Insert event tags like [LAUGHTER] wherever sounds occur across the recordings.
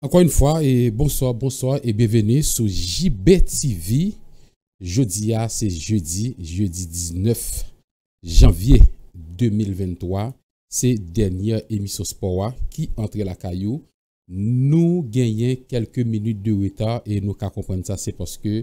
Ankon yon fwa, e bonsoy, bonsoy, e bevene sou JB TV Jodi ya, ah, se jodi, jodi 19 janvye 2023 Se denye emisyon spowa ah, ki entre la kayou Nou genyen kelke minute de weta E nou ka kompren sa se poske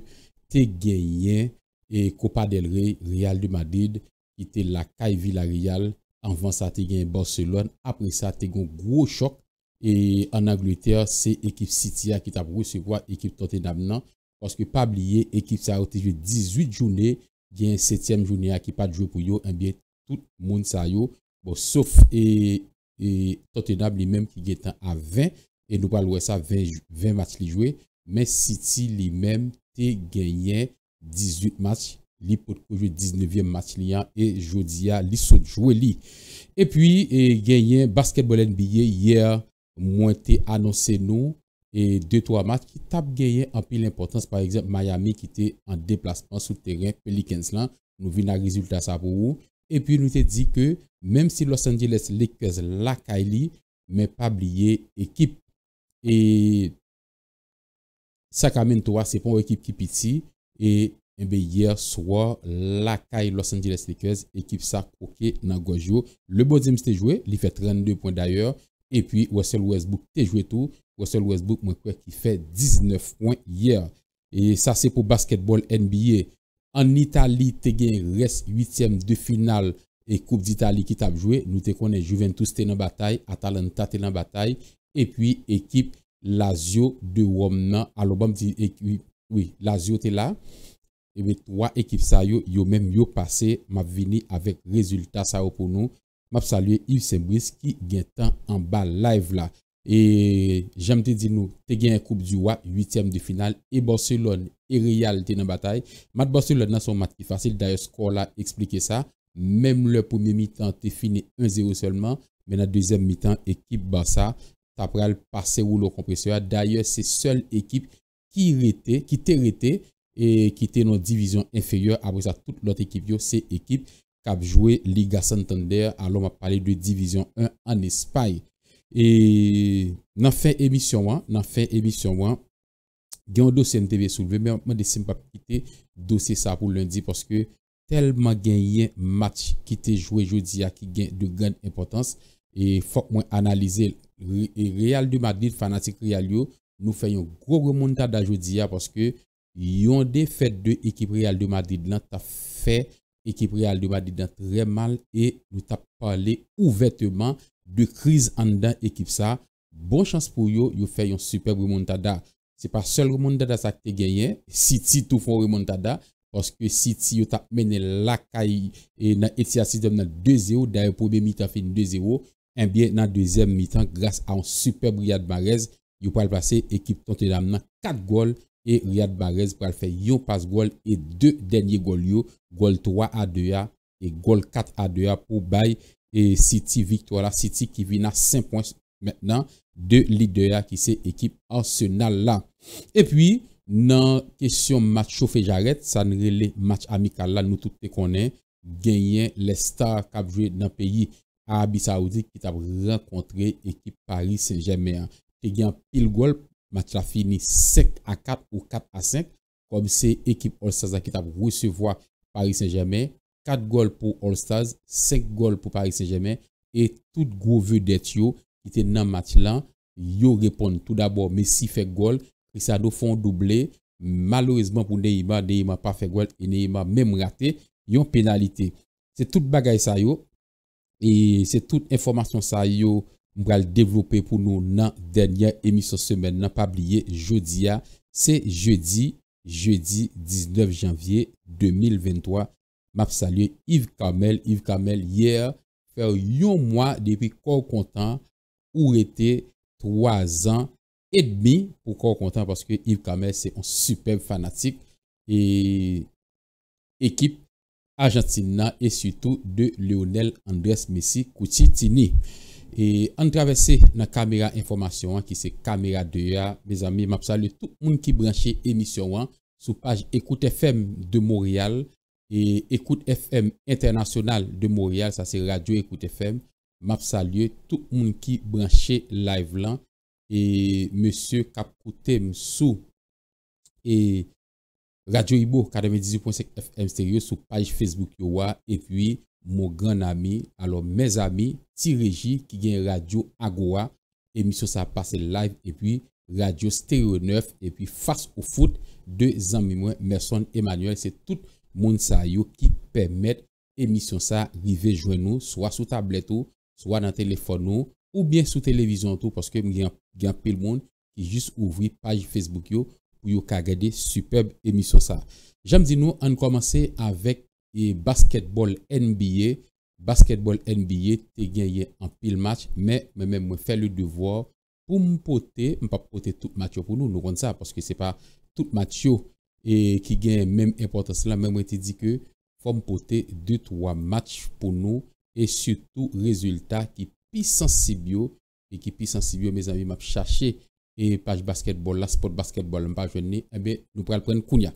te genyen E kopa del rey, Rial de Madrid Ite la kaye vila Rial Anvan sa te genyen Barcelon Apre sa te genyon gro chok et en Angleterre, c'est l'équipe City qui a recevoir l'équipe Tottenham. Non? Parce que pas oublier, l'équipe ça a joué 18 journées, il y a une 7e journée qui n'a pas joué pour eux, et eh bien tout le monde ça yo, bon, sauf et, Tottenham lui-même qui est à 20, et nous parlons ça 20, 20 matchs qui jouent. mais City lui-même a gagné 18 matchs Il a jouer 19e match hein, et Jodia li saute jouer Et puis, et gagné Basketball NBA hier, moi t'ai annoncé nous et deux trois matchs qui tape gagné en pile l'importance par exemple Miami qui était en déplacement sur terrain Pelicans nous vu résultats résultat et puis e nous était dit que même si Los Angeles Lakers la mais pas oublier équipe et e Sacramento c'est pour une équipe qui pitié et hier soir la Los Angeles Lakers équipe sa OK dans le bon team joué il fait 32 points d'ailleurs et puis, Russell Westbrook te joué tout. Russell Westbrook, moi, qui fait 19 points hier. Et ça, c'est pour basketball NBA. En Italie, as gagné reste huitième de finale et Coupe d'Italie qui t'a joué. Nous te connais Juventus t'es en bataille, Atalanta t'es en bataille. Et puis, équipe Lazio de Rome. Alors, bon, oui, Lazio t'es là. Et puis, trois équipes ça yo, yo même yo passé, m'a venu avec résultat ça pour nous saluer saluer Yves saint qui gagne en bas live là. Et j'aime te dire nous, tu gagné Coupe du Roi, huitième de finale, et Barcelone et Real t'es dans bataille. Mat Barcelone dans son match facile, d'ailleurs, score là, expliqué ça. Même le premier mi-temps tu fini 1-0 seulement, mais la deuxième mi-temps, équipe Barça, t'as pris le passé ou compresseur. D'ailleurs, c'est seule équipe qui était, qui t'est et qui était dans division inférieure. Après ça, toute l'autre équipe, c'est équipe cap joué Liga Santander. Alors, on va parler de Division 1 en Espagne. Et dans fait émission, dans fin émission, il y un dossier MTV soulevé, mais je ne sais pas quitter dossier ça pour lundi parce que tellement gagné match qui était joué jeudi à qui gagne de grande importance et faut que moi analyser Real de Madrid fanatique Real nous faisons gros remontada jeudi parce que yon défaite de équipe Real de Madrid là t'a fait équipe Real de Madrid dans très mal et nous t'a parlé ouvertement de crise en dans équipe ça. Bonne chance pour yo, yo fait un superbe remontada. C'est pas seul remontada ça que gagné, City tout font remontada parce que City yo t'a mené la caille et dans Etihad dans 2-0 d'ailleurs premier mi-temps fait 2-0 et bien dans deuxième mi-temps grâce à un superbe Riyad Mahrez, yo pas passer équipe Tottenham 4 goals E Riyad Barrez pral fè yon pas gol. E 2 denye gol yon. Gol 3 a 2 a. E gol 4 a 2 a pou bay. E City victora. City ki vi nan 5 pons mètenan. 2 lide ya ki se ekip ansenal la. E pwi nan kesyon match chofe jaret. Sanre le match amikal la nou tout pe konen. Genyen le star kapjouye nan peyi. Arabi saoudi ki tap renkontre ekip Paris se jeme. E gen pil gol. match a fini 5 à 4 ou 4 à 5. Comme c'est l'équipe All-Stars qui a recevoir Paris Saint-Germain. 4 goals pour All-Stars, 5 goals pour Paris Saint-Germain. Et tout gros vedette qui était dans le match là, yo répond tout d'abord Messi fait goal, Cristiano font doublé. Malheureusement pour Neymar, Neymar pas fait goal et Neymar même raté. Yon pénalité. C'est toute bagaille ça yo. Et c'est toute information ça yo. Mga l devlopè pou nou nan denye emisyon semen nan pabliye jodi ya. Se jodi, jodi 19 janvye 2023. Map salye Yves Carmel. Yves Carmel yer fè yon mwa depi Kor Kontan. Ou rete 3 an et demi pou Kor Kontan. Paske Yves Carmel se yon super fanatik. E ekip Argentina e sütou de Leonel Andres Messi Kutitini. et en traverser la caméra information hein, qui c'est caméra caméra 2 a. amis je tout monde qui branche l'émission hein, sur la page Écoute FM de Montréal et Écoute FM International de Montréal, ça c'est Radio Écoute FM. Je salue tout monde qui branche live Et et monsieur sous sous Radio Ibo 98.5 FM sur sur page Facebook yo et puis mon grand ami, alors mes amis, Tiréji qui gagne Radio Agua émission ça passe live et puis Radio Stéréo 9 et puis Face au foot deux amis moi Merson Emmanuel, c'est tout monde ça qui permet émission ça river joindre nous soit sous tablette ou soit dans téléphone ou bien sous télévision tout parce que gagne gagne de monde qui juste la page Facebook yo pour yo regarder superbe émission ça. J'aime dire nous on commencer avec et basketball NBA. Basketball NBA te gagné en pile match, mais moi-même, me fait le devoir pour me pas porter tout match pour nous nous, ça, ça parce que c'est pas tout match et qui gagne même importance là même même dit te faut que porter mpote 2-3 match pour nous et surtout résultat qui sensible. Et qui plus sensible, mes amis, amis map et et page basketball la, sport basketball mpa eh bien, nous nou coup prendre kounia.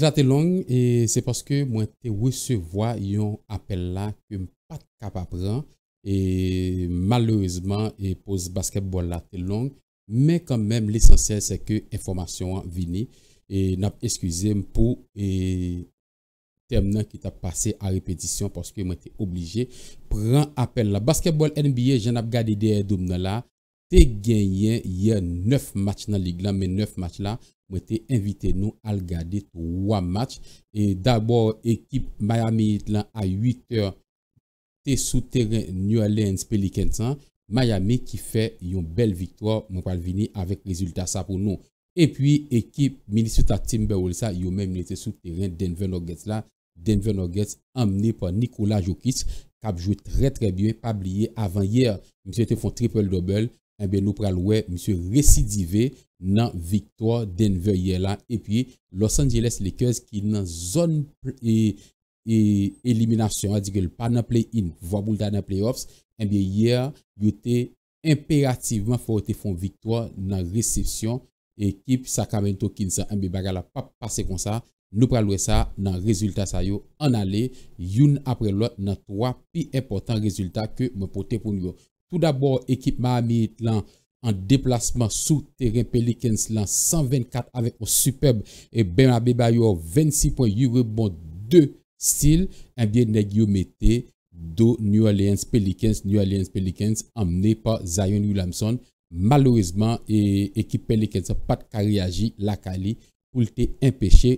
la et c'est parce que moi te recevoir yon appel là que pas capable prendre et malheureusement et pose basketball là t'es longue mais quand même l'essentiel c'est que information vini et n'a excusé pour et terminant qui t'a passé à répétition parce que moi t'es obligé prendre appel la basketball NBA j'en ai gardé des là t'es gagné hier neuf matchs dans la ligue mais neuf matchs là mwen te invité, nous al regarder trois matchs et d'abord équipe Miami à à 8h sous terrain New Orleans Pelicans. Hein. Miami qui fait une belle victoire mwen pal vini avec résultat. sa pour nous. Et puis ekip Minnesota Timberwolves sa yon même mwen Denver Nuggets la. Denver Nuggets emmené par Nikola Jokic a joué très très bien, oublié avant hier yer, a fait un triple-double, Un eh ben nou pral récidivé. nan viktwa den veye la epi Los Angeles Lakers ki nan zon e, e, eliminasyon a dike l pa nan play-in vwa mou ta nan play-offs en biye yer yote imperativeman fote fon viktwa nan resepsyon ekip Sakamento Kinza en bi bagala pa se kon sa nou pralwe sa nan rezultat sa yo an ale yon apre lot nan 3 pi important rezultat ke me pote poun yo tout dabor ekip ma amit lan an deplasman sou teren Pelikens lan, 124 avèk ou superb, e bè mè bè bè yo ou 26 pwen yu rebond 2 stil, an bè nè gyo mète do New Orleans Pelikens, New Orleans Pelikens, amnè pa Zayon Ulamson, malorizman ekip Pelikens a pat kari aji la kali, pou lte impeche,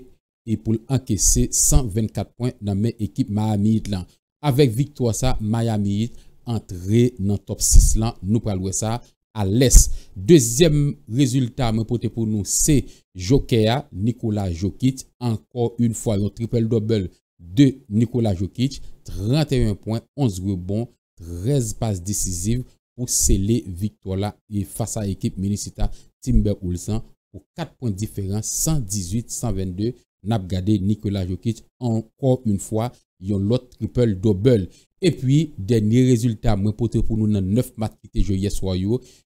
e pou l ankesse 124 pwen nan mè ekip Miami Heat lan, avèk viktwa sa Miami Heat, antre nan top 6 lan, nou pralwe sa, à l'Est. Deuxième résultat, me porter pour nous, c'est Joker, Nicolas Jokic. Encore une fois, le triple-double de Nicolas Jokic. 31 points, 11 rebonds, 13 passes décisives pour sceller victoire et face à l'équipe Minnesota Timberwolves pour 4 points différents, 118-122. N'a Nicolas Jokic encore une fois yon lot triple double. Et puis, dernier résultat, mwen pour nous nou 9 matchs qui te joye swa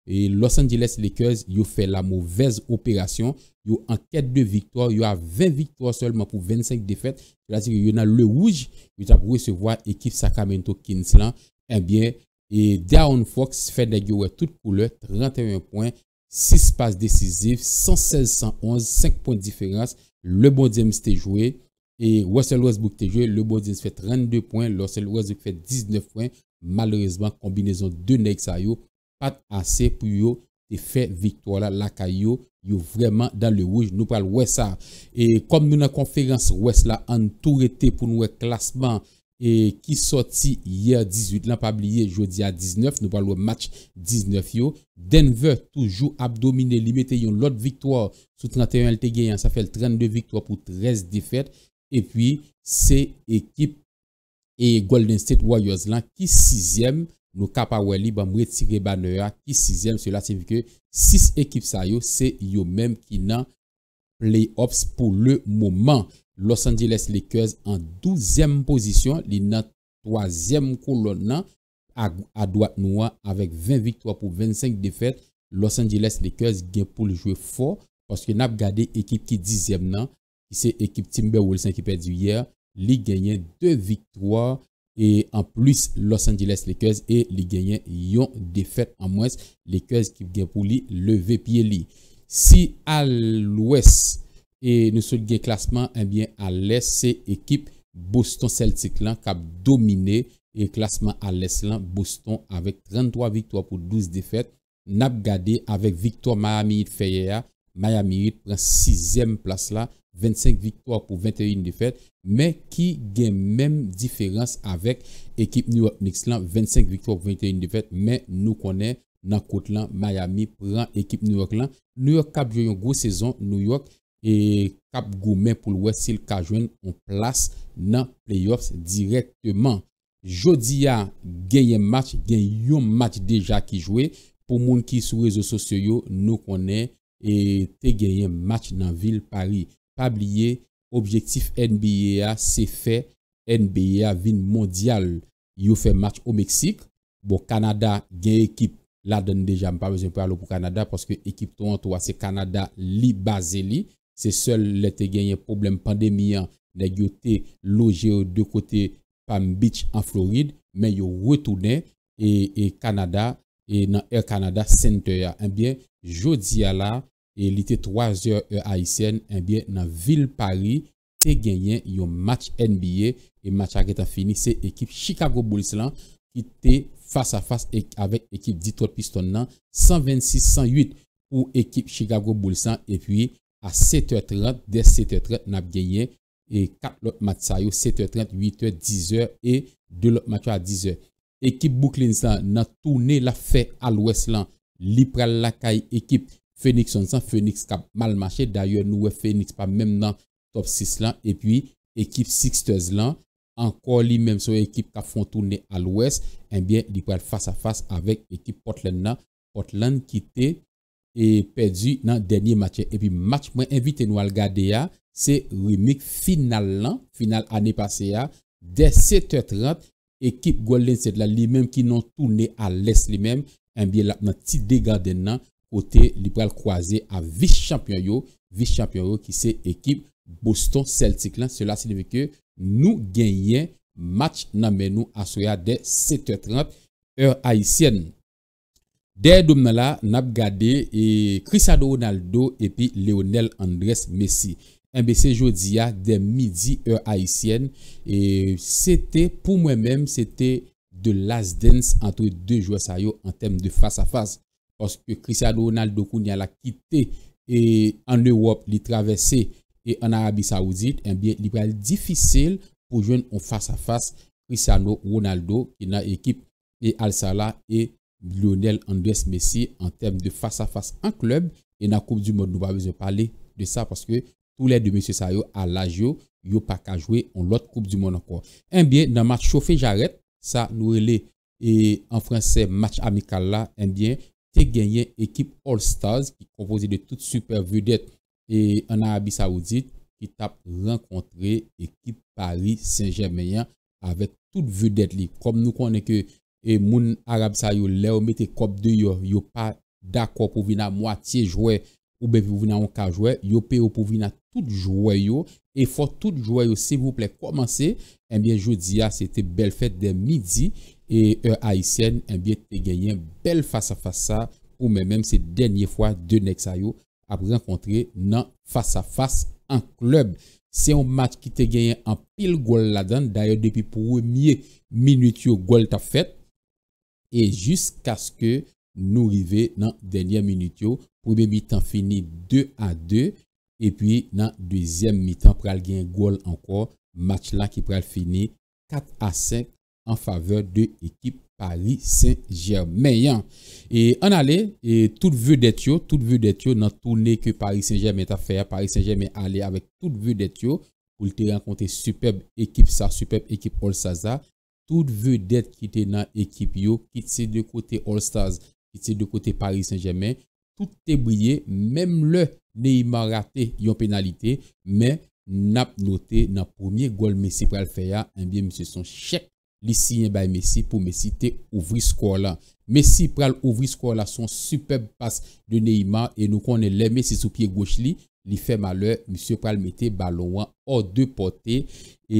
Los Angeles Lakers yo fait la mauvaise opération Yo en quête de victoire, y a 20 victoires seulement pour 25 défaites defet. Yo a le rouge. yo pu recevoir l'équipe Sacramento Kingsland. Eh bien et Darren Fox fait de yo toutes tout 31 points, 6 passes décisives, 116-111, 5 points de différence. Le bon diem c'était joué et Russell Westbrook t'a joué, le Bozis fait 32 points, Russell Westbrook fait 19 points. Malheureusement, combinaison de Nexayo, pas assez pour yo et fait victoire là, la caillou, yo vraiment dans le rouge, nous parlons de ça. Et comme nous dans la conférence ouest là, en tout pour nous classement et qui sorti hier 18, là pas oublié jeudi à 19, nous parlons match 19 yo. Denver toujours abdominé, limité l'autre victoire sous 31 LTG. ça fait 32 victoires pour 13 défaites. E pwi se ekip e Golden State Warriors lan ki 6èm Nou kapa wè li bè mwè tire bè nè ya ki 6èm Se la sifikè 6 ekip sa yo se yo mèm ki nan play-offs pou le mouman Los Angeles Lakers an 12èm posisyon Li nan 3èm kolon nan a doat nou an Avèk 20 vitwa pou 25 defèt Los Angeles Lakers gen pou le jwe fò Oske nap gade ekip ki 10èm nan c'est l'équipe Timberwolves qui perdu hier. Il gagnait deux victoires et en plus Los Angeles Lakers et les gagnait yon défaite en moins. Lakers qui gagne pour lui lever pied Si à l'ouest et nous sommes le classement, eh bien à l'est c'est l'équipe Boston Celtic qui a dominé et classement à l'est Boston avec 33 victoires pour 12 défaites. N'a gardé avec victoire Miami Heat Miami Heat prend 6e place là 25 viktor pou 21 defet, men ki gen menm diferans avèk ekip New York Knicks lan, 25 viktor pou 21 defet, men nou konè nan kote lan Miami, pran ekip New York lan. New York kap jen yon gwo sezon, New York e kap gwo menm pou lwè sil ka jwen, yon plas nan playoffs direktman. Jodi ya gen yon match, gen yon match deja ki jwe, pou moun ki sou rezo sosyo yo, nou konè te gen yon match nan vil Paris. Pas oublier objectif NBA c'est fait NBA vin mondial, yo fait match au mexique bon canada gen équipe la donne déjà pas besoin pou au Canada parce que équipe Toronto c'est c'est canada li baze c'est seul l'été le problème pandémie problème pandemiyan, yo de côté Palm Beach en Floride, mais yo retourné et et et et Air Canada Center Eh bien, jodi à la, E li te 3 yo e a Aysen Enbyen eh nan Ville Paris Te genyen yo match NBA E match a geta fini se ekip Chicago Bulls lan Ki te fasa fasa Avek ekip Detroit Pistons lan 126-108 Ou ekip Chicago Bulls lan E pi a 7.30 De 7.30 nan genyen E 4 lot mat sa yo 7.30, 8.30, 10.00 E 2 lot mat yo a 10.00 Ekip Brooklyn Slant nan toune la fe Al Westland Li pral la kay ekip Fenix son san, Fenix ka malmache, d'ayon nou we Fenix pa menm nan top 6 lan, epi ekip Sixters lan, ankor li menm so ekip ka fon toune al ouest, enbyen eh di kwa el fasa fasa avek ekip Portland nan, Portland kite, e pedi nan denye matche, epi match mwen evite nou al gade ya, se remik final lan, final ane pase ya, de 7-8-30, ekip Golden Set la li menm ki non toune al est li menm, enbyen eh la nan ti de gade nan, côté croisé à vice-champion vice-champion qui s'équipe se Boston Celtic là cela signifie que nous gagnions match dans à à de 7h30, heure haïtienne. Dès domna la, gardé et Cristiano Ronaldo et puis Lionel Andres Messi. MBC Jodia à midi heure haïtienne et c'était pour moi même c'était de last dance entre deux joueurs en termes de face à à face que Cristiano Ronaldo Kounia la quitté et en Europe il traversé et en arabie Saoudite, eh il est difficile difficile pour jouer en face à face Cristiano Ronaldo qui n'a équipe et Al Salah et Lionel Andres Messi en termes de face à face club et et la coupe du Monde nous va vous parler de ça parce que tous les deux M. Sayo à il ils yo pas qu'à jouer en l'autre coupe du Monde encore eh bien dans match match chauffé j'arrête ça nous est et en français match amical là, eh te équipe All-Stars qui composée de toutes super vedettes en Arabie Saoudite qui tap rencontré équipe Paris Saint-Germain avec toutes vedettes. li. nous nou que ke e moun Arabi les le ou mette kop de yo, yo pa pour pou vina moitié jwè ou be pou vina en ka jwè, yo pe pour pou vina tout jwè yo, e fò tout jwè yo se vous komanse, eh bien, jodi ya se te belle fête de midi, E, e Aysen mbye eh te genyen bel fasa fasa Ou mwen mwen se denye fwa de nek sa yo A prezant kontre nan fasa fasa an klub Se yon match ki te genyen an pil gol la dan Daya depi pou mwenye minutio gol ta fet E jiska se ke nou rive nan denye minutio Pou mwen mi tan fini 2 a 2 E pi nan deuxième mi tan pral genyen gol anko Match la ki pral fini 4 a 5 an faveur de ekip Paris Saint-Germain. E an ale, tout vèdè t'yo, tout vèdè t'yo nan toune ke Paris Saint-Germain ta fè, Paris Saint-Germain ale avèk tout vèdè t'yo, pou l'te renkonte superbe ekip sa, superbe ekip Olsasa, tout vèdè t'y te nan ekip yo, ki tse de kote Olsasa, ki tse de kote Paris Saint-Germain, tout te blye, mèm lè ne iman rate yon penalite, mè nap note nan pounye gol mesi pral fè ya, mèm mèm se son chèk, Li siyen bay Messi pou Messi te ouvri skor la. Messi pral ouvri skor la son superb pas de Neyman. E nou konen lèmè si sou piye goch li. Li fè malè, Monsieur pral mette balon an or de pote. E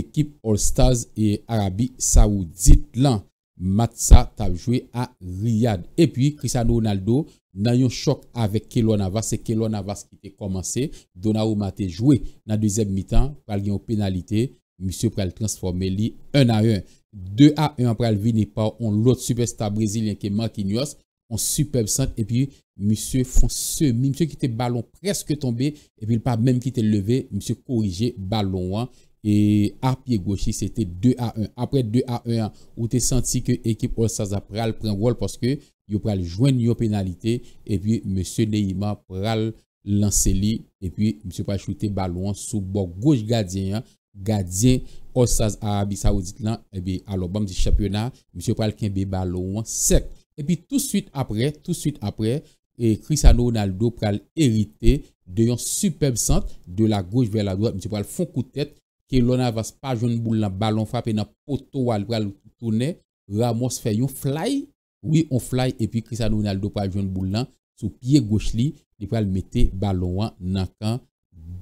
ekip All-Stars e Arabi Saoudite lan mat sa ta jwè a Riyad. E pi Cristiano Ronaldo nan yon chok avè Kelo Navas. E Kelo Navas ki te komanse. Dona ou mat te jwè nan dezem mi tan pral gen yon penalite. monsieur pral transformer li 1 à 1. 2 à 1 pral vini par on l'autre superstar brésilien qui est Marquinhos, on superbe centre et puis monsieur font M. monsieur qui était ballon presque tombé et puis il pas même qui était levé, monsieur corrigé ballon hein. et à pied gauche c'était 2 à 1. Après 2 à 1 ou tu senti que l'équipe Ossaza pral prend rôle parce que yo pral joindre une pénalité et puis monsieur Neymar pral lancer li et puis monsieur pral shooter ballon sous bord gauche gardien hein gardien Osas Arabie Saoudite là, et eh bien, à l'obam du championnat, monsieur Palkinbe ballon sec. Et puis tout de suite après, tout de suite après, et eh, Cristiano Ronaldo pral hérité de un superbe centre de la gauche vers la droite, monsieur pral font coup de tête que l'on avance pas jeune boule ballon frappé dans poteau al pral tourner, Ramos fait un fly, oui, on fly et puis Cristiano Ronaldo pral jeune boule là sous pied gauche li, il pral mettre ballon dans camp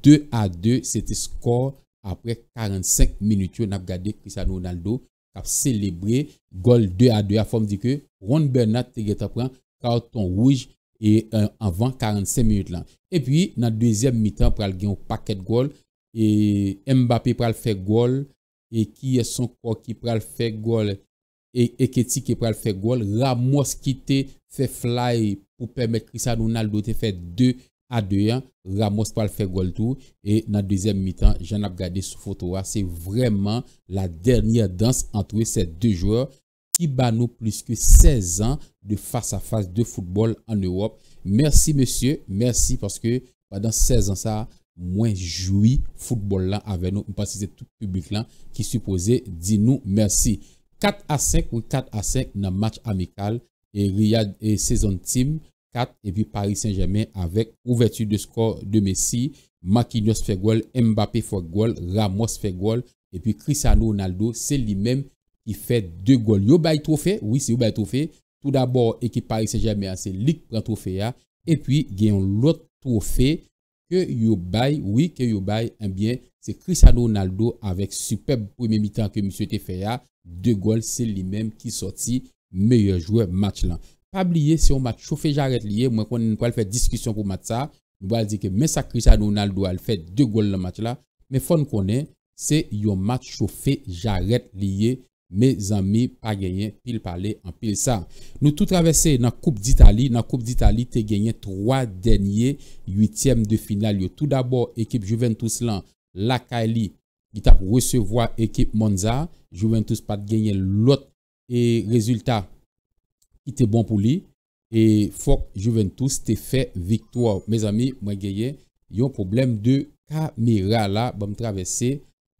2 à 2, c'était score apre 45 minut yo nap gade Crisano Naldo kap celebre gol 2-2 a fom di ke Ron Bernard te geta pran kaot ton rouj e avan 45 minut lan. E pi nan 2e mitan pral gen yon paket gol e Mbappé pral fe gol e Kiyeson Koki pral fe gol e Eketi ki pral fe gol Ramos ki te fe fly pou permette Crisano Naldo te fe 2-2 A deyan, Ramos pal fe gol tou. E nan dezyen mitan, jen ap gade sou fotowa. Se vreman la dernyen dans antwe se dey jouor. Ki ba nou pliske 16 an de fasa fasa de foutbol an Europe. Mersi monsye, mersi. Paske padan 16 an sa, mwen joui foutbol lan ave nou. Mpansi se tout publik lan ki supose di nou mersi. 4 a 5 ou 4 a 5 nan match amikal. E riyad sezon tim. et puis Paris Saint-Germain avec ouverture de score de Messi, Makinos fait goal, Mbappé fait goal, Ramos fait goal et puis Cristiano Ronaldo, c'est lui-même qui fait deux goals. Yo trophée, oui, c'est yo trophée. Tout d'abord, équipe Paris Saint-Germain, c'est Ligue prend trophée et puis il y a un l'autre trophée que yo bay, oui, que yo bay, un eh bien, c'est Cristiano Ronaldo avec superbe premier mi-temps que monsieur était fait deux goals, c'est lui-même qui sortit meilleur joueur match là. Pab liye se yon mat choufe jaret liye. Mwen konen pou al fet diskusyon pou mat sa. Mwen bo al dike men sakri sa nou nal do al fet 2 gol la mat la. Men fon konen se yon mat choufe jaret liye. Men zami pa genyen pil pale an pil sa. Nou tou travesse nan koup d'Italie. Nan koup d'Italie te genyen 3 denye 8e de final yo. Tout d'abord ekip Juventus lan. La Kali. Gita pou resevwa ekip Monza. Juventus pat genyen lot. E rezultat. ki te bon pou li, e fok Juventus te fe viktor. Mez ami, mwen genye, yo problem de kamera la bom travesse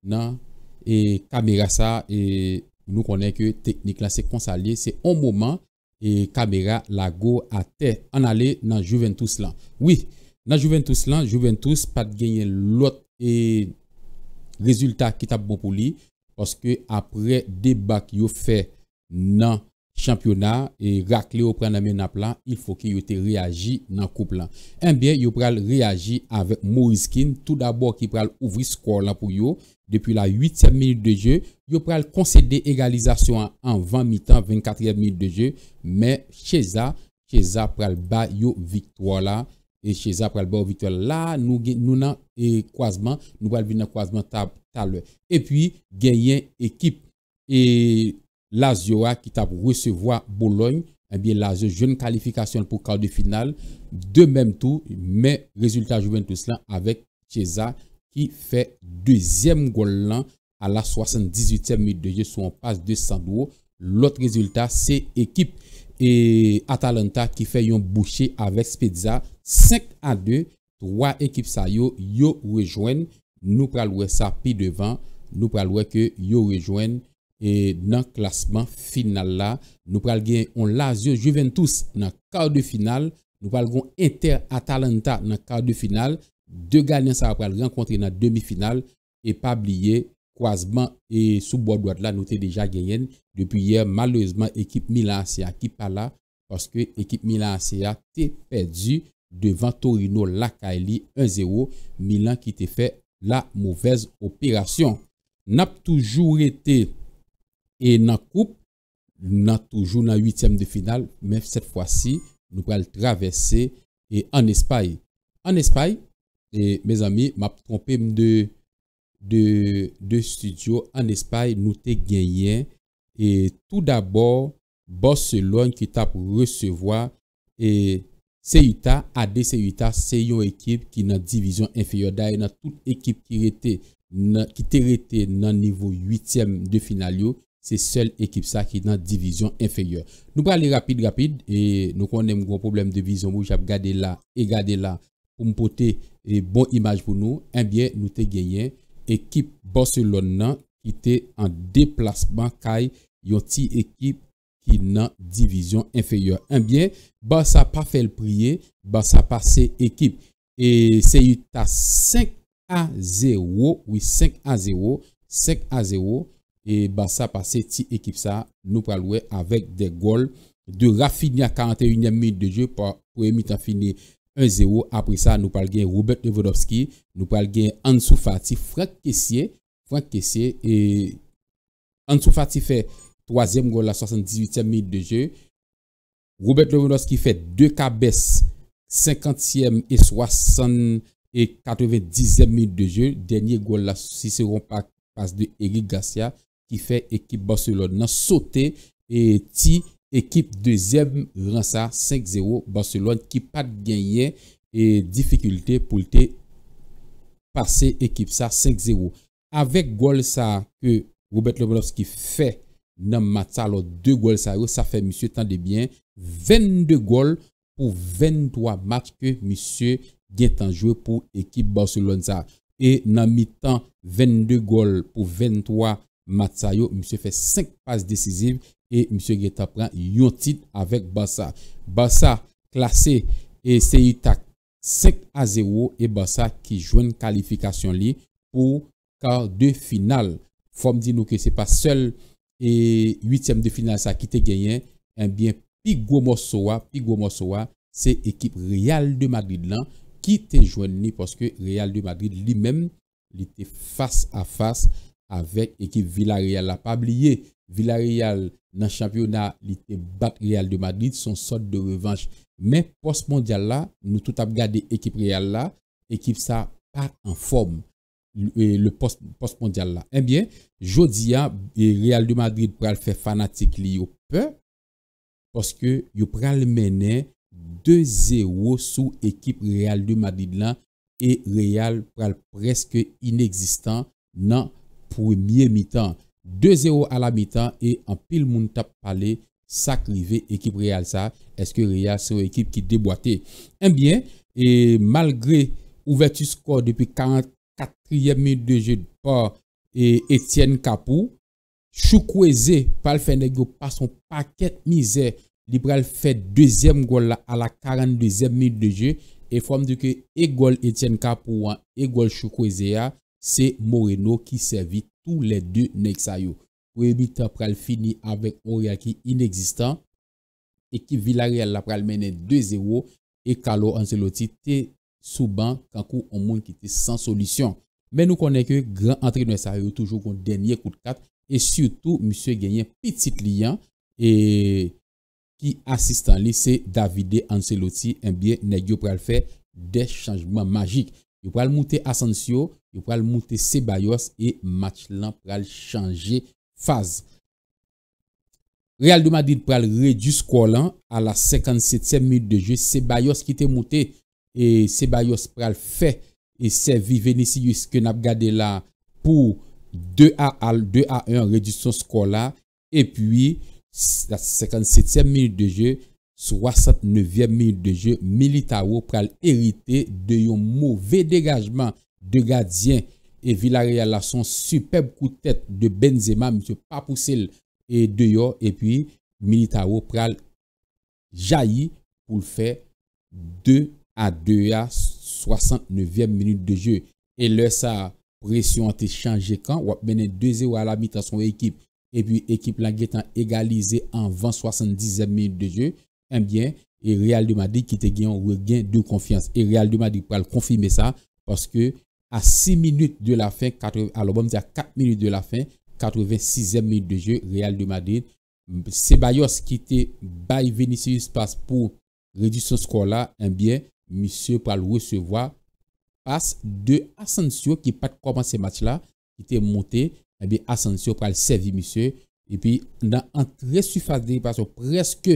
nan e kamera sa, e nou konen ke teknik la se konsalie, se on mouman, e kamera la go a te an ale nan Juventus lan. Oui, nan Juventus lan, Juventus pat genye lot e rezultat ki ta bon pou li, poske apre debak yo fe nan championnat et raclé au prendre à plan il faut qu'il ait réagi dans coupe là. Eh bien, il pral réagi avec Maurice Kin tout d'abord qui pral ouvrir score là pour yo depuis la 8e minute de jeu, il pral concéder égalisation en 20 mi-temps 24e minute de jeu, mais Cheza Cheza pral le yo victoire là et Cheza pral ba victoire là nous nous et croisement, nous pral venir croisement table puis, Et puis gagner équipe et Lazio qui tape recevoir Bologne, eh bien Lazio jeune qualification pour quart de finale de même tout mais résultat tout là avec Chiesa qui fait deuxième goal à la 78e minute de jeu sur un passe de Sandro. L'autre résultat c'est équipe et Atalanta qui fait un boucher avec Spezza 5 à 2. Trois équipes ça yo, yo rejoignent. Nous pral ça plus devant. Nous pral que yo rejoignent E nan klasman final la, nou pral gen yon Lazio Juventus nan kardou final. Nou pral gen Inter Atalanta nan kardou final. De ganyan sa pral renkontre nan demifinal. E pa blye, kwasman e soubouadouad la nou te deja genyen. Depi yer, malouzman, ekip Milan ACA ki pala. Poske ekip Milan ACA te pedi devan Torino-Lakaeli 1-0. Milan ki te fe la mouvez operasyon. Nap toujou rete klasman. E nan koup, nan toujou nan 8e de final, mèf set fwa si, nou pral travesse e an espaye. An espaye, mèz ami, m ap kompe m de studio an espaye, nou te genyen. E tout d'abord, boss loun ki ta pou resevoi, se yota, ade se yota, se yon ekip ki nan divizyon enfeyo daye, nan tout ekip ki te rete nan nivou 8e de final yo. se sel ekip sa ki nan divizyon enfeyeur. Nou prale rapide rapide e nou konen mou problem divizyon mou jap gade la e gade la pou mpote e, bon imaj pou nou enbyen eh nou te genyen ekip Barcelona ki te an deplasman kay yon ti ekip ki nan divizyon enfeyeur. Enbyen eh ba sa pa fel priye, ba sa pa se ekip. E se yi ta 5-0 5-0 5-0 et ben, ça, passé cette équipe ça nous parlons avec des goals de Rafinha 41e minute de jeu pour premier temps fini 1-0 après ça nous parlons de Robert Lewandowski nous parlons de Ansu Fati Franck Kessier Franck Kessier et Ansu Fati fait troisième goal à 78e minute de jeu Robert Lewandowski fait deux cabesses 50e et 60 et 90e minute de jeu dernier goal là si pas passe de Eric Garcia Ki fè ekip Barcelon nan sote. E ti ekip dezem ran sa 5-0 Barcelon. Ki pat genye. E difficulte pou te pase ekip sa 5-0. Avek gol sa e. Roubet Leblos ki fè nan mat sa. Lo 2 gol sa e. Sa fè msye tan debyen. 22 gol pou 23 mat. Msye gen tan jwe pou ekip Barcelon sa. E nan mi tan 22 gol pou 23 mat. Matsayo mse fè 5 pas decisiv e mse Geta pran yon tit avèk Bansa. Bansa klasè e se yi tak 5 a 0 e Bansa ki jwen kalifikasyon li pou kar 2 final Fom di nou ke se pa sel e 8e de final sa ki te genyen en eh bien Pigo Mossoa Pigo Mossoa se ekip Real de Madrid lan ki te jwen ni poske Real de Madrid li men li te fas a fas avèk ekip Vila Real la. Pa bliye, Vila Real nan chanpyonalite bat Real de Madrid son sot de revanche. Men post mondial la, nou tout ap gade ekip Real la, ekip sa pa an form le post mondial la. Enbyen, eh jodi ya, e Real de Madrid pral fè fanatik li yo pè, poske yo pral menè 2-0 sou ekip Real de Madrid la, e Real pral preske ineksistan nan... premier mi-temps. 2-0 à la mi-temps et en pile moun tap palé équipe Real ça. Est-ce que Real c'est une équipe qui déboîtait Eh bien, et malgré ouverture score depuis 44e minute de jeu par et Etienne Capou, Choukweze par le fait pas son paquet misère. Libral fait deuxième goal à la 42e minute de jeu et forme de que égal Etienne Capou égal c'est Moreno qui servit tous les deux Nexayo. Premier après pral fini avec un qui inexistant. qui Villarreal la pral mener 2-0 et Carlo Ancelotti était sous banc quand coup on monde qui était sans solution. Mais nous connaissons que grand entraîneur ça toujours un dernier coup de 4 et surtout monsieur gagné petit client et qui assistant lui c'est Davide Ancelotti un bien nèg pral fait des changements magiques. Yo pral mouté Asensio, yo pral mouté Sebayos, e match lan pral chanje faz. Real de Madrid pral redis skola, a la 57e minute de je, Sebayos ki te mouté, e Sebayos pral fe, e se vive nisi yuske nap gade la, pou 2-1 redis son skola, e pi la 57e minute de je, 69e minute de je, Militao pral erite de yon mouve degajman de Gadiens. E vi la reyala son supeb koutet de Benzema, M. Papoussel, e de yo. E pi, Militao pral jayi pou l'fe 2 a 2 a 69e minute de je. E le sa presyon an te chanje kan, wap menen 2-0 ala mita son ekip. E pi, ekip la getan egalize an 20-70e minute de je. un bien, et Real de Madrid qui était gagne un regain de confiance. Et Real de Madrid pour confirmer ça parce que à 6 minutes de la fin, alors bon, à 4 minutes de la fin, 86e minute de jeu, Real de Madrid. Ceballos qui était by Vinicius passe pour réduire son score là, un bien, monsieur pour le recevoir passe de Asensio qui pas ces match là, qui était monté, et eh bien, Asensio pour le servir monsieur. Et puis, dans très surface de presque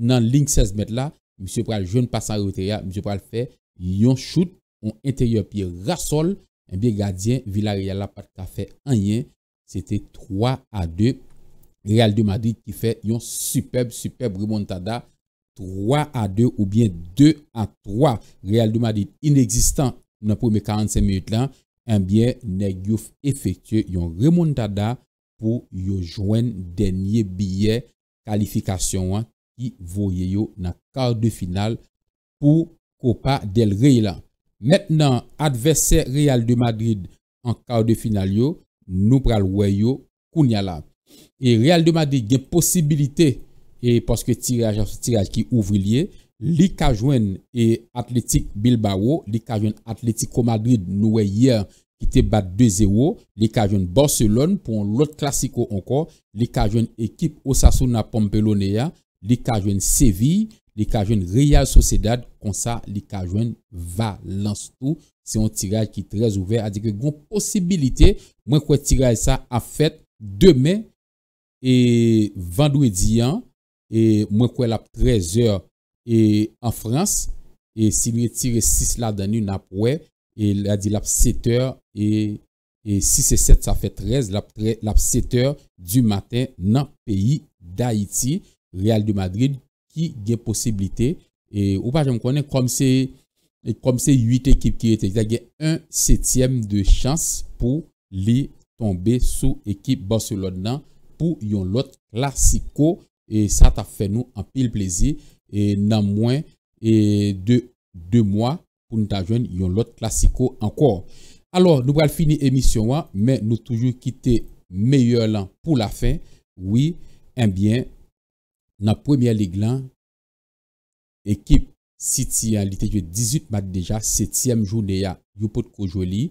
la ligne 16 mètres là, M. pral jeune passe en ya, M. pral fait un shoot un intérieur pied rasol, un eh bien gardien, Villarreal pas pas café c'était 3 à 2, Real de Madrid qui fait un superbe, superbe remontada, 3 à 2 ou bien 2 à 3, Real de Madrid inexistant dans les premières 45 minutes là, un eh bien Negouf effectué, remontada pour jouer dernier billet qualification hein qui voyait yo dans quart de finale pour Copa del Rey là. Maintenant, adversaire Real de Madrid en quart de finale yo, nous pral yo kounya là. Et Real de Madrid a possibilité et parce que tirage tirage qui ouvre lié li et Athletic Bilbao, li ka Atletico Madrid nou hier qui te bat 2-0, li ka Barcelone pour l'autre classico encore, li ka équipe Osasuna Pompelonea, li kajwen Seville, li kajwen Riyal Sociedad, konsa li kajwen Valenstou se yon tiraj ki trez ouver adike goun posibilite, mwen kwe tiraj sa a fet demen e vendwe diyan e mwen kwe la prezor e an Frans e si mwen tire 6 la dani napwe, e la di la 7 or, e 6 e 7 sa fet 13, la prezor 7 or du maten nan peyi da Iti Real de Madrid qui a possibilité et ou pas je me connais comme c'est comme c'est huit équipes qui étaient, il un septième de chance pour les tomber sous équipe Barcelona pour yon l'autre classico. Et ça t'a fait nous un pile plaisir. Et dans moins et de deux mois pour nous t'ajouter yon l'autre classico encore. Alors, nous allons finir l'émission, hein, mais nous toujours quitter meilleur pour la fin. Oui, un eh bien. Nan premye lig lan, ekip City a li te djwe 18 mat deja, setyem joun e a, yo pot ko joli.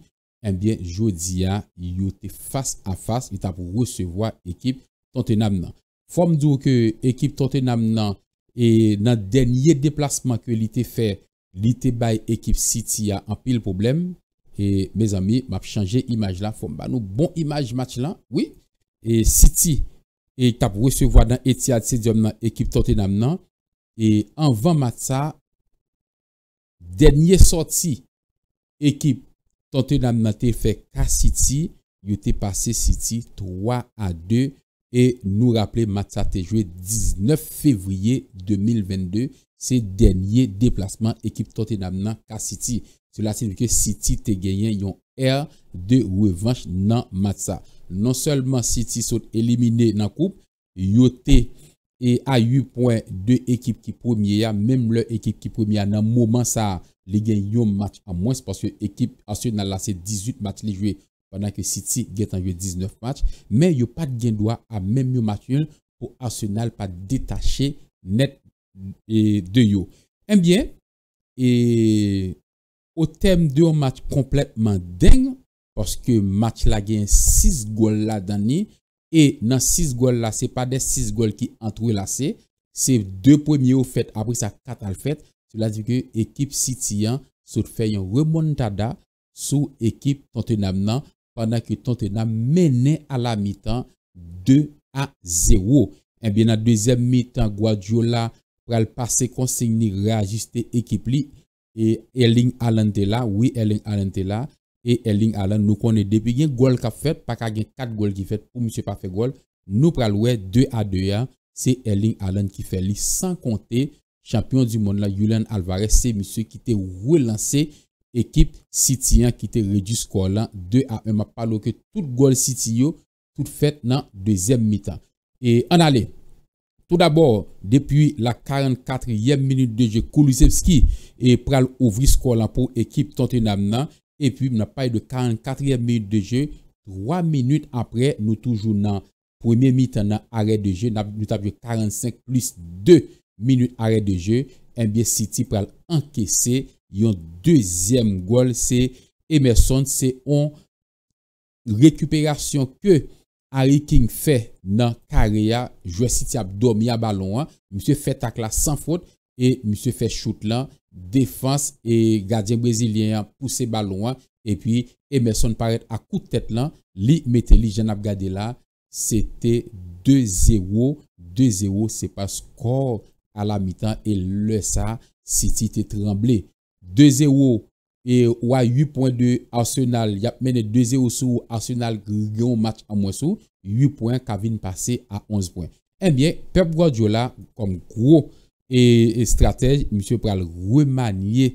Enbyen, eh jodi a, li yo te fas a fas, li ta pou resevwa ekip tante nam nan. Fom dwo ke ekip tante nam nan, e nan denye deplasman ke li te fe, li te bay ekip City a an pil problem. E, mez ami, map chanje imaj la, fom ba nou, bon imaj match lan, oui, e City a. E tap wè se vwa dan eti ati di om nan ekip tante nam nan. E anvan mat sa, denye soti ekip tante nam nan te fè K-City. Yo te pase City 3-2. E nou rappele mat sa te jwe 19 fevriye 2022. Se denye deplasman ekip tante nam nan K-City. Se la sè di ke City te genyen yon. de revanche nan matsa. Non seulement City sont dans nan coupe yote et a eu point de équipes qui premier, même même équipe qui premier dans à nan moment sa li gen yon match moins parce que l'équipe Arsenal a c'est 18 matchs les pendant pendant que City gen en jeu 19 mais mais pas de gen droit à même yo match pour pour Arsenal pas détaché net de yo. Eh bien et Ou tem de ou match kompletman deng, poske match la gen 6 gol la dan ni, e nan 6 gol la, se pa de 6 gol ki antre la se, se 2 pwemye ou fet apre sa 4 al fet, sou la di ke ekip City an, sou fe yon remontada sou ekip Tottenham nan, padan ke Tottenham menen ala mi tan 2 a 0. E bi nan 2e mi tan gwa di yo la, pral pase konsen ni reajiste ekip li, et Erling Haaland est là oui Erling Haaland est là et Erling Haaland nous connaît depuis qu'il y a goal qu'a fait pas qu'il y a 4 goals qui fait pour monsieur pas gol nous pral 2 à 2 hein. c'est Erling Haaland qui fait sans compter champion du monde Yulian Alvarez c'est monsieur qui a relancé équipe City qui a réduit score là 2 à 1 m'a parlé que tout goal City yo tout fait dans la deuxième mi-temps et en aller Tout d'abord, depuis la 44e minute de jeu, Koulousevski pral ouvri skou la pou ekip tante nam nan. Et puis, mna paye de 44e minute de jeu, 3 minutes apre, nou toujou nan premier minute nan arete de jeu. Nou tapje 45 plus 2 minutes arete de jeu. Mbye City pral ankesse yon deuxième goal. Mbye City pral ankesse yon deuxième goal. Harry King fè nan kare ya, jwè si ti ap do mi a balon an, msè fè tak la san fote, e msè fè choute lan, defans e gadeye brésilien an, pousse balon an, e pi Emerson paret akou tèt lan, li mette li jen ap gade la, se te 2-0, 2-0 se pa skor a la mi tan, e lè sa, si ti te tremble, 2-0, Ou a 8.2 Arsenal yap men e 2-0 sou ou Arsenal griyon match a mwen sou, 8 pwen kavin pase a 11 pwen. Enbyen, Pep Guardiola kom kwo e stratej, msye pral remanye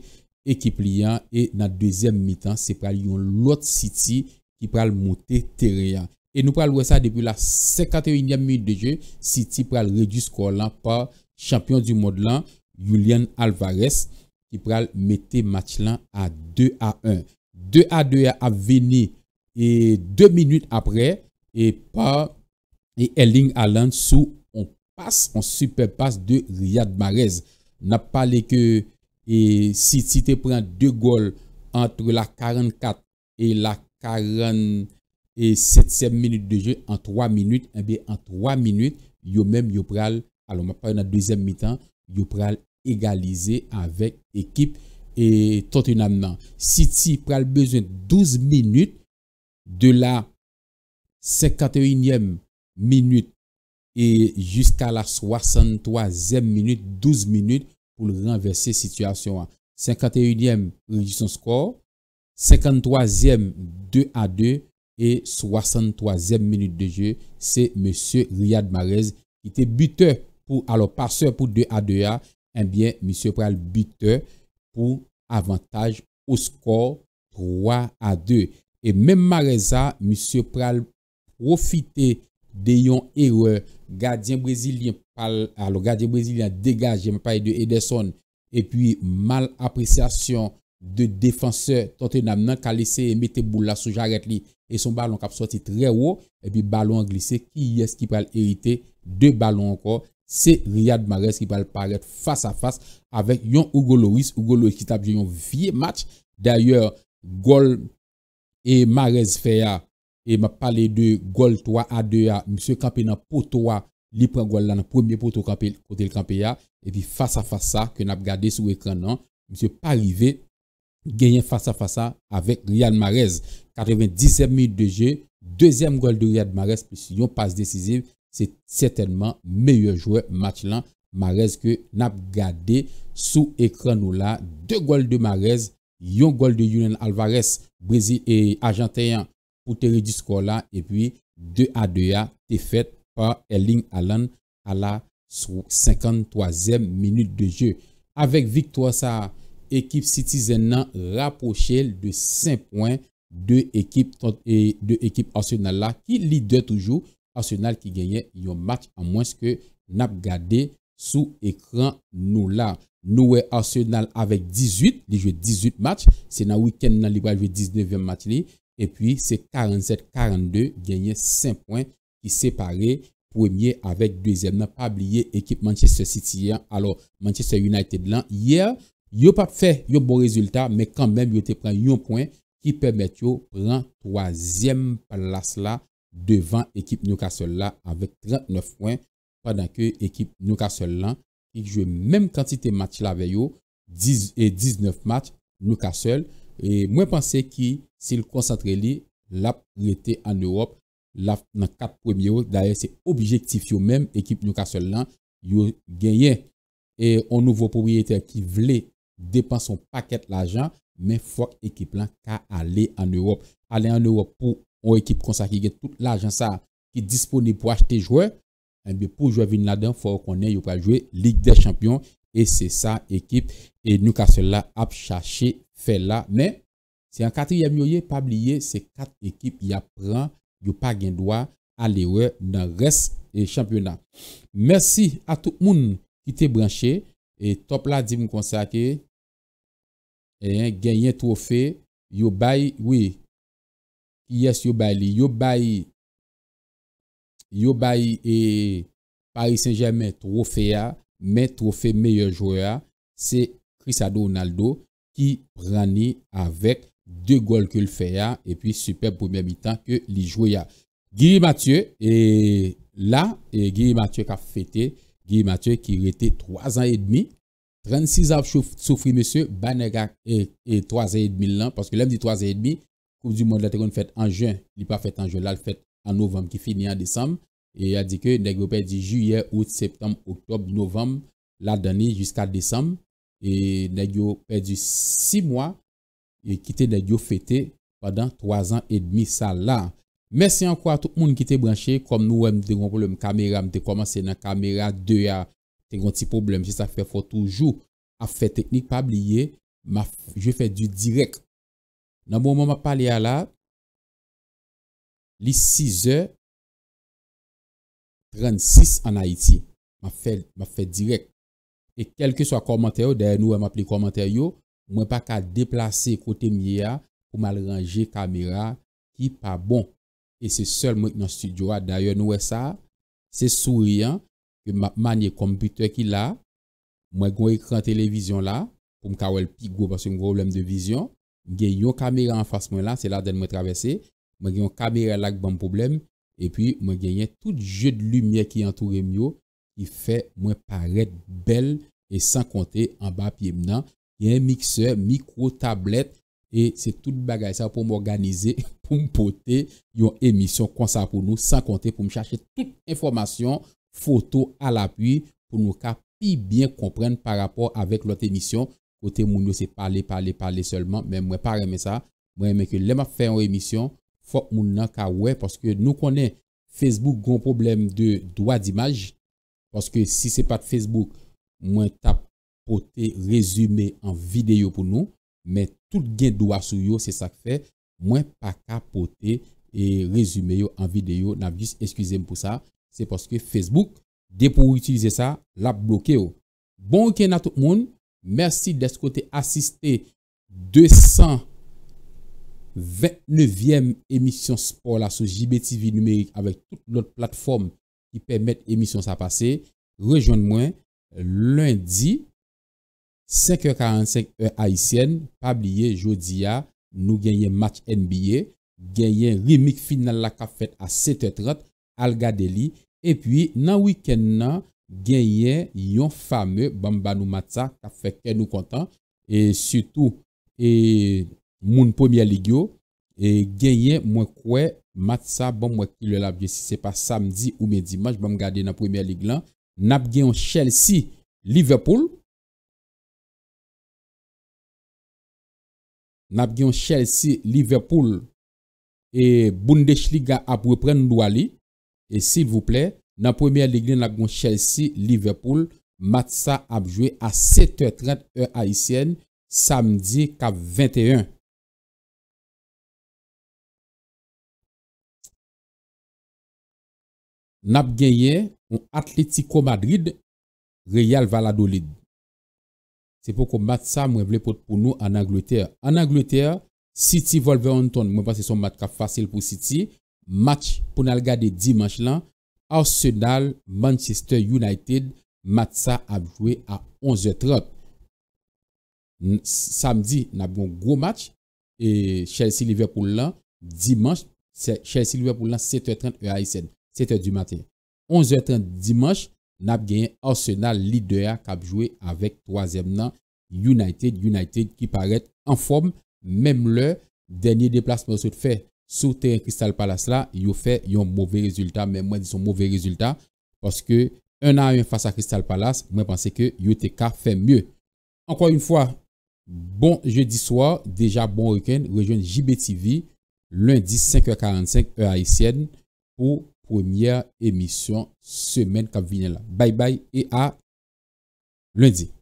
ekip liyan e nan 2e mi tan se pral yon lot City ki pral monte teriyan. E nou pral wè sa depi la 51e mi deje, City pral redis kolan pa champion di mod lan Julian Alvarez. qui pral match là à 2 à 1. 2 à 2 à venir et 2 minutes après et pas et Erling Haaland sous on passe on super passe de Riyad Mahrez. N'a parlé que et si tu te prend deux goals entre la 44 et la 47e minute de jeu en 3 minutes, et eh bien en 3 minutes, yo même yo pral alors ma pas dans deuxième mi-temps, yo pral égalisé avec équipe et Tottenham prend le besoin de 12 minutes de la 51e minute et jusqu'à la 63e minute, 12 minutes pour renverser la situation. 51e, son score, 53e, 2 à 2 et 63e minute de jeu, c'est M. Riyad Marez qui était buteur pour, alors passeur pour 2 à 2 à eh bien, M. pral bute pour avantage au score 3 à 2. Et même Maréza, M. pral profite de yon erreur. gardien brésilien pal, gardien brésilien dégage, mais pas de Ederson, Et puis, mal appréciation de défenseur Tottenham n'a ka et mette boule la sou jaret li Et son ballon a sorti très haut. Et puis, ballon glissé. Qui est-ce qui peut hériter Deux ballons encore. C'est Riyad Mahrez qui va face à face face yon Hugo Loris. Hugo qui qui tape un vieux match. D'ailleurs, gol et Mahrez fait et ma parlé de gol 3 à 2 a, Monsieur Campéna pour poto a, li premier gol dans Le premier poto Et puis face à face ça, que regardé que sur l'écran, Monsieur sou ekran nan, gagner face à face fasa avec Riyad Mahrez. 97 minutes de jeu, deuxième gol de Riyad Mahrez, plus une passe décisive, Se sètenman meyè jwè mat lan Marez ke nap gade sou ekran nou la. De gòl de Marez, yon gòl de Yulian Alvarez, Brezi e Ajanteyan pou teri di skou la. E pi 2-2 a te fèt pa Elling Allen a la 53è minute de jè. Avèk victwa sa ekip Citizen nan rapoche de 5 poin de ekip Arsenal la ki lider toujou. Arsenal qui gagne un match à moins que nap gardé sous écran nous Nous Nous Arsenal avec 18, Il joue 18 matchs, c'est le week-end end 19 joué 19 match Et puis c'est 47-42 gagné 5 points qui 1 premier avec 2 n'a pas pas oublié Manchester City hein. Alors Manchester United hier, hier pas pas fait un bon mais quand même, même, te pris un point qui permet de prendre 3e place là devant l'équipe Newcastle là avec 39 points, pendant que l'équipe Newcastle là, qui joue même quantité de matchs avec eux, 10 et 19 matchs, Newcastle. Et moi, je pense que s'il concentre lui, l'a en Europe, là dans 4 premiers. D'ailleurs, c'est objectif même, équipe Newcastle là, yo gagné. Et un nouveau propriétaire qui voulait dépenser son paquet d'argent, mais faut équipe là qu'à aller en Europe. Aller en Europe pour une équipe comme ça qui a tout l'argent qui est disponible pour acheter joueur et eh pour jouer à là-dedans faut qu'on ait pour jouer Ligue des Champions et c'est ça équipe et Newcastle là a cherché faire là mais c'est en quatrième yoye pas oublier Ces quatre équipes y a prend yo pas gain droit aller dans le reste et championnat merci à tout le monde qui t'est branché et top là dit me consacrer et gagner trophée yo bay oui yes yo bay yo bay yo bay et Paris Saint-Germain trophée mais trophée meilleur joueur, c'est se Cristiano Ronaldo ki prani avec deux gol ke l et puis e pi super premier mitan ke li jowe ya. Guy Mathieu, et là e Guy Mathieu ka fêté Guy Mathieu qui était 3 ans et demi, 36 ans soufri monsieur, et et, 3 ans et demi Parce que l'homme dit 3 ans et demi, du Monde la fait en juin. n'est pas fait en juin, la fête en novembre qui finit en décembre. Et a dit que nèg yo perdu juillet, août, septembre, octobre, novembre, la dernière jusqu'à décembre. Et nèg perdu six mois et quitté nèg fêté pendant trois ans et demi ça là. Merci encore à tout le monde qui était branché. Comme nous, nous avons un problème caméra. Nous avons commencé dans la caméra 2. Nous avons un petit problème. Si ça fait fort toujours, à technique, pas oublier. Je fais du direct moment où m'a parlé à là 6h 36 en Haïti m'a fait m'a fait direct et quel que soit commentaire derrière nous m'a le commentaire moi pas qu'à déplacer côté miya ah, pour mal ranger caméra qui pas bon et c'est seulement dans le studio ah. d'ailleurs nous ça c'est souriant. que m'a manier computer computer qui là moi grand écran télévision là Comme m'kawel pi gros parce que problème de vision j'ai une caméra en face moi là c'est là d'elle me traverser moi j'ai une caméra là bon problème et puis moi j'ai tout jeu de lumière qui entoure moi. qui fait moi paraître belle et sans compter en bas pied maintenant il y a un mixeur micro tablette et c'est tout bagage ça pour m'organiser [LAUGHS] pour me porter une émission comme ça pour nous sans compter pour me chercher toute information photo à l'appui pour nous cap bien comprendre par rapport avec l'autre émission côté mounou c'est parler parler parler seulement mais moi pas ça moi aimer que les m'a fait une émission faut parce que nous connaissons Facebook gros problème de droit d'image parce que si c'est pas de Facebook moi tapoter résumer résumé en vidéo pour nous mais tout gain droit sur yo c'est ça que fait moi pas capoter et résumé en vidéo n'a juste excusez pour ça c'est parce que Facebook dès pour utiliser ça l'a bloqué bon ok, tout le monde Merci d'être côté assisté 229e émission sport sur JBTV numérique avec toute notre plateforme qui permet émission ça passer. rejoignez moi lundi 5h45 haïtienne. Pas oublier jeudi nous gagnons match NBA, gagnons remix final la à 7h30 à Algadeli et puis dans le week-end genyen yon fame ban ban nou mat sa ka feke nou kontan e sütou e moun premier lig yo e genyen mwen kwe mat sa ban mwen kilolabje se pa samdi ou medimaj nan premier lig lan nap genyon Chelsea-Liverpool nap genyon Chelsea-Liverpool e bundech li ga apwe pren nou lwali e sil vouple Nan pwemye le glen la gwen Chelsea-Liverpool, Matzah ap jwe a 7h30 e AICN, samdi kap 21. Nap genye, ou Atletico Madrid, Real Valladolid. Se pou kon Matzah mwen vle pot pou nou an Angleterre. An Angleterre, City-Volver Anton, mwen pa se son mat kap fasil pou City, match pou nan al gade Dimanche lan. Arsenal Manchester United Matsa a joué à 11h30 Samedi, samedi n'a un gros match Et Chelsea Liverpool dimanche Chelsea Liverpool 7h30 7h du matin 11h30 dimanche n'a gagné Arsenal leader qui a joué avec troisième nan United United qui paraît forme, même même dernier déplacement déplacement. se fait sous terre Crystal Palace là, yo fait yon moi, ils ont mauvais résultat parce que un à un face à Crystal Palace, moi, pensais que yo fait fait mieux. Encore une fois, bon jeudi soir. Déjà, bon week-end, rejoigne JBTV, lundi 5h45, heure haïtienne pour première émission semaine Bye bye, et à lundi.